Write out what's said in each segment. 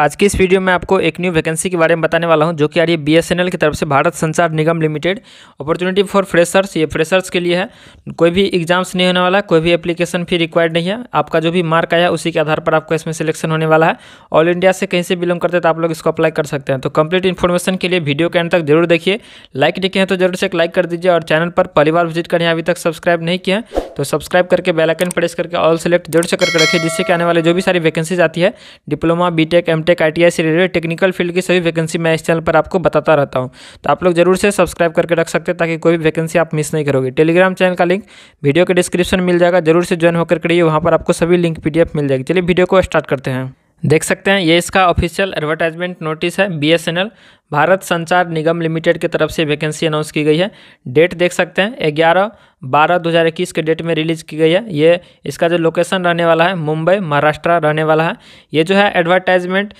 आज की इस वीडियो में आपको एक न्यू वैकेंसी के बारे में बताने वाला हूं जो कि आ रही है बीएसएनएल की तरफ से Bharat Sanchar Nigam limited opportunity for freshers ये फ्रेशर्स के लिए है कोई भी एग्जाम्स नहीं होने वाला कोई भी एप्लीकेशन फी रिक्वायर्ड नहीं है आपका जो भी मार्क आया उसी के आधार पर आपका इसमें सिलेक्शन होने वाला है ऑल इंडिया से कहीं से बिलोंग करते हैं तो आप लोग इसको अप्लाई कर सकते हैं तो कंप्लीट इन्फॉर्मेशन के लिए वीडियो के एंड तक जरूर देखिए लाइक नहीं तो जरूर से एक लाइक कर दीजिए और चैनल पर पहली बार विजिट करें अभी तक सब्सक्राइब नहीं किया तो सब्सक्राइब करके बेलाइकन प्रेस करके ऑल सेलेक्ट जरूर से करके रखिए जिससे कि आने वाले जो भी सारी वैकेंसीज आती है डिप्लोमा बी टेक टेक आई से रिलेटेड टेक्निकल फील्ड की सभी वैकेंसी मैं इस चैनल पर आपको बताता रहता हूँ तो आप लोग जरूर से सब्सक्राइब करके रख सकते हैं ताकि कोई भी वैकेंसी आप मिस नहीं करोगे टेलीग्राम चैनल का लिंक वीडियो के डिस्क्रिप्शन मिल जाएगा जरूर से ज्वाइन होकर करिए वहाँ पर आपको सभी लिंक पी मिल जाएगी चलिए वीडियो को स्टार्ट करते हैं देख सकते हैं ये इसका ऑफिशियल एडवर्टाइजमेंट नोटिस है बी भारत संचार निगम लिमिटेड की तरफ से वैकेंसी अनाउंस की गई है डेट देख सकते हैं ग्यारह बारह दो हज़ार इक्कीस के डेट में रिलीज़ की गई है ये इसका जो लोकेशन रहने वाला है मुंबई महाराष्ट्र रहने वाला है ये जो है advertisement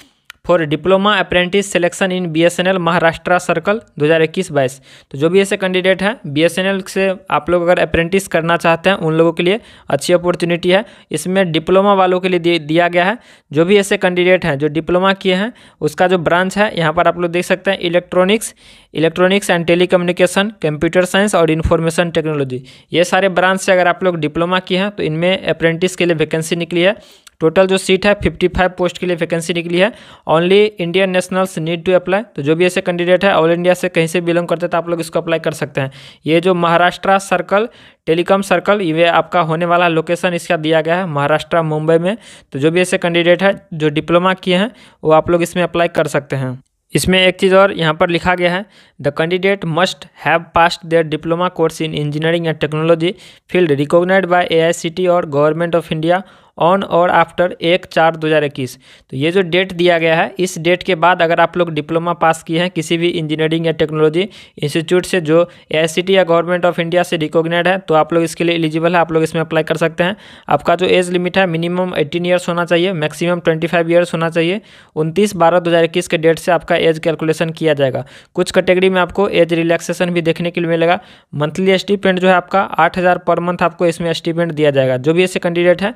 for diploma apprentice selection in BSNL Maharashtra circle 2021 बाईस तो जो भी ऐसे कैंडिडेट हैं बीएसएनएल से आप लोग अगर अप्रेंटिस करना चाहते हैं उन लोगों के लिए अच्छी अपॉर्चुनिटी है इसमें डिप्लोमा वालों के लिए दिया गया है जो भी ऐसे कैंडिडेट हैं जो डिप्लोमा किए हैं उसका जो ब्रांच है यहाँ पर आप लोग देख सकते हैं electronics electronics and tele computer science और इन्फॉर्मेशन टेक्नोलॉजी ये सारे ब्रांच से अगर आप लोग डिप्लोमा किए हैं तो इनमें अप्रेंटिस के लिए वैकेंसी निकली है टोटल जो सीट है 55 पोस्ट के लिए वैकेंसी निकली है only Indian nationals need to apply तो जो भी ऐसे कैंडिडेट है ऑल इंडिया से कहीं से बिलोंग करते हैं तो आप लोग इसको अप्लाई कर सकते हैं ये जो महाराष्ट्र सर्कल टेलीकॉम सर्कल ये आपका होने वाला लोकेशन इसका दिया गया है महाराष्ट्र मुंबई में तो जो भी ऐसे कैंडिडेट है जो डिप्लोमा किए हैं वो आप लोग इसमें अप्लाई कर सकते हैं इसमें एक चीज़ और यहाँ पर लिखा गया है the candidate must have passed their diploma course in engineering and technology field recognise by AICTE और गवर्नमेंट ऑफ इंडिया ऑन और आफ्टर एक चार दो हज़ार इक्कीस तो ये जो डेट दिया गया है इस डेट के बाद अगर आप लोग डिप्लोमा पास किए हैं किसी भी इंजीनियरिंग या टेक्नोलॉजी इंस्टीट्यूट से जो ए या गवर्नमेंट ऑफ इंडिया से रिकोगनाइड है तो आप लोग इसके लिए एलिजिबल है आप लोग इसमें अप्लाई कर सकते हैं आपका जो एज लिमिट है मिनिमम एटीन ईयर्स होना चाहिए मैक्सिमम ट्वेंटी फाइव होना चाहिए उनतीस बारह दो हज़ार इक्कीस के डेट से आपका एज कैलकुलेशन किया जाएगा कुछ कैटेगरी में आपको एज रिलैक्सेशन भी देखने के लिए मिलेगा मंथली स्टीपेंट जो है आपका आठ हज़ार पर मंथ आपको इसमें स्टीपेंट दिया जाएगा जो भी ऐसे कैंडिडेट है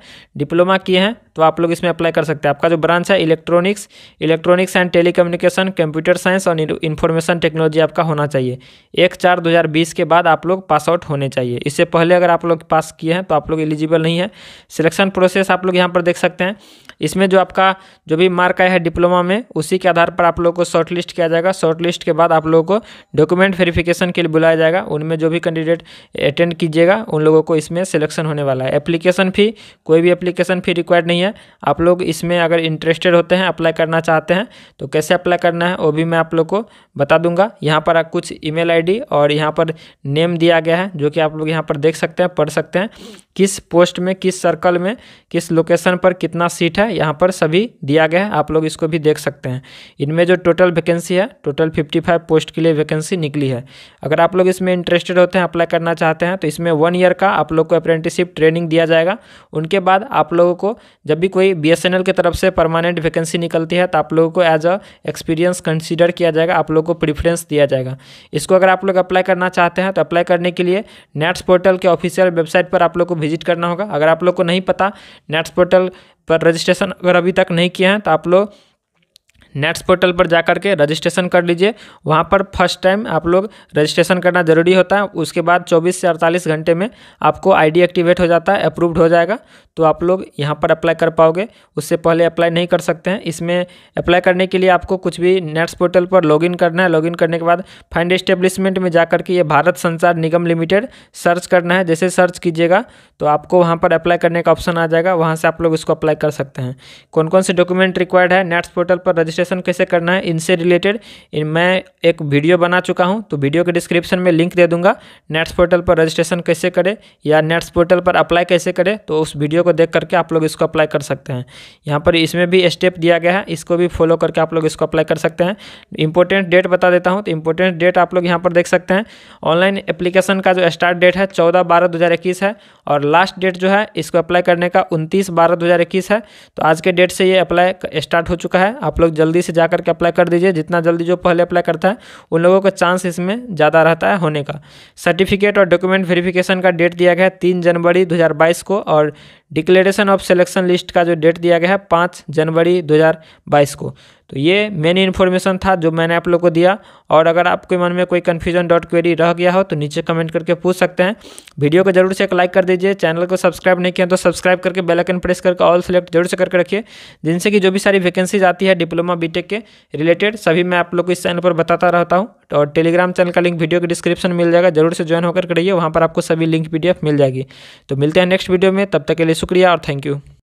डिप्लोमा किए हैं तो आप लोग इसमें अप्लाई कर सकते हैं आपका जो ब्रांच है electronics electronics and telecommunication computer science और इन्फॉर्मेशन टेक्नोलॉजी आपका होना चाहिए एक चार 2020 के बाद आप लोग पास आउट होने चाहिए इससे पहले अगर आप लोग पास किए हैं तो आप लोग एलिजिबल नहीं है सिलेक्शन प्रोसेस आप लोग यहाँ पर देख सकते हैं इसमें जो आपका जो भी मार्क आया है डिप्लोमा में उसी के आधार पर आप लोग को शॉर्टलिस्ट किया जाएगा शॉर्टलिस्ट के बाद आप लोगों को डॉक्यूमेंट वेरिफिकेशन के लिए बुलाया जाएगा उनमें जो भी कैंडिडेट अटेंड कीजिएगा उन लोगों को इसमें सिलेक्शन होने वाला है एप्लीकेशन फी कोई भी एप्लीकेशन रजिस्ट्रेशन फी रिक्वायर्ड नहीं है आप लोग इसमें अगर इंटरेस्टेड होते हैं अप्लाई करना चाहते हैं तो कैसे अप्लाई करना है वो भी मैं आप लोग को बता दूंगा यहाँ पर कुछ ईमेल आईडी और यहाँ पर नेम दिया गया है जो कि आप लोग यहाँ पर देख सकते हैं पढ़ सकते हैं किस पोस्ट में किस सर्कल में किस लोकेशन पर कितना सीट है यहाँ पर सभी दिया गया है आप लोग इसको भी देख सकते हैं इनमें जो टोटल वैकेंसी है टोटल 55 पोस्ट के लिए वैकेंसी निकली है अगर आप लोग इसमें इंटरेस्टेड होते हैं अप्लाई करना चाहते हैं तो इसमें वन ईयर का आप लोग को अप्रेंटिसिप ट्रेनिंग दिया जाएगा उनके बाद आप आप लोगों को जब भी कोई बी एस एन एल की तरफ से परमानेंट वैकेंसी निकलती है तो आप लोगों को एज अ एक्सपीरियंस कंसिडर किया जाएगा आप लोगों को प्रिफ्रेंस दिया जाएगा इसको अगर आप लोग अप्लाई करना चाहते हैं तो अप्लाई करने के लिए नेट्स पोर्टल के ऑफिशियल वेबसाइट पर आप लोग को विजिट करना होगा अगर आप लोग को नहीं पता नेट्स पोर्टल पर रजिस्ट्रेशन अगर अभी तक नहीं किया है तो आप लोग नेट्स पोर्टल पर जा के रजिस्ट्रेशन कर लीजिए वहाँ पर फर्स्ट टाइम आप लोग रजिस्ट्रेशन करना ज़रूरी होता है उसके बाद 24 से 48 घंटे में आपको आईडी एक्टिवेट हो जाता है अप्रूव्ड हो जाएगा तो आप लोग यहाँ पर अप्लाई कर पाओगे उससे पहले अप्लाई नहीं कर सकते हैं इसमें अप्लाई करने के लिए आपको कुछ भी नेट्स पोर्टल पर लॉग करना है लॉगिन करने के बाद फाइंड एस्टेब्लिशमेंट में जा करके ये भारत संचार निगम लिमिटेड सर्च करना है जैसे सर्च कीजिएगा तो आपको वहाँ पर अप्लाई करने का ऑप्शन आ जाएगा वहाँ से आप लोग इसको अप्लाई कर सकते हैं कौन कौन से डॉक्यूमेंट रिक्वायर्ड है नेट्स पोर्टल पर रजिस्ट्रेशन रजिस्ट्रेशन कैसे करना है इनसे रिलेटेड इन मैं एक वीडियो बना चुका हूं तो वीडियो के डिस्क्रिप्शन में लिंक दे दूंगा नेट्स पोर्टल पर रजिस्ट्रेशन कैसे करें या नेट्स पोर्टल पर अप्लाई कैसे करें तो उस वीडियो को देख करके आप लोग इसको अप्लाई कर सकते हैं यहाँ पर इसमें भी स्टेप दिया गया है इसको भी फॉलो करके आप लोग इसको अप्लाई कर सकते हैं इंपॉर्टेंट डेट बता देता हूँ तो इंपॉर्टेंट डेट आप लोग यहाँ पर देख सकते हैं ऑनलाइन एप्लीकेशन का जो स्टार्ट डेट है चौदह बारह दो है और लास्ट डेट जो है इसको अप्लाई करने का उनतीस बारह दो है तो आज के डेट से ये अप्लाई स्टार्ट हो चुका है आप लोग जल्द जल्दी से जाकर के अप्लाई कर दीजिए जितना जल्दी जो पहले अप्लाई करता है उन लोगों का चांस इसमें ज़्यादा रहता है होने का सर्टिफिकेट और डॉक्यूमेंट वेरिफिकेशन का डेट दिया गया है तीन जनवरी 2022 को और डिक्लेरेशन ऑफ सेलेक्शन लिस्ट का जो डेट दिया गया है पाँच जनवरी 2022 को तो ये मेन इन्फॉर्मेशन था जो मैंने आप लोग को दिया और अगर आपके मन में कोई कन्फ्यूजन डॉट क्वेरी रह गया हो तो नीचे कमेंट करके पूछ सकते हैं वीडियो को जरूर से एक लाइक कर दीजिए चैनल को सब्सक्राइब नहीं किया तो सब्सक्राइब करके बेल आइकन प्रेस करके ऑल सेलेक्ट जरूर से करके रखिए जिनसे कि जो भी सारी वैकेंसीज आती है डिप्लोमा टेक के रिलेटेड सभी मैं आप लोग को इस चैनल पर बताता रहता हूँ और टेलीग्राम चैनल का लिंक वीडियो के डिस्क्रिप्शन मिल जाएगा जरूर से ज्वाइन होकर करिए वहाँ पर आपको सभी लिंक पी मिल जाएगी तो मिलते हैं नेक्स्ट वीडियो में तब तक के लिए शुक्रिया और थैंक यू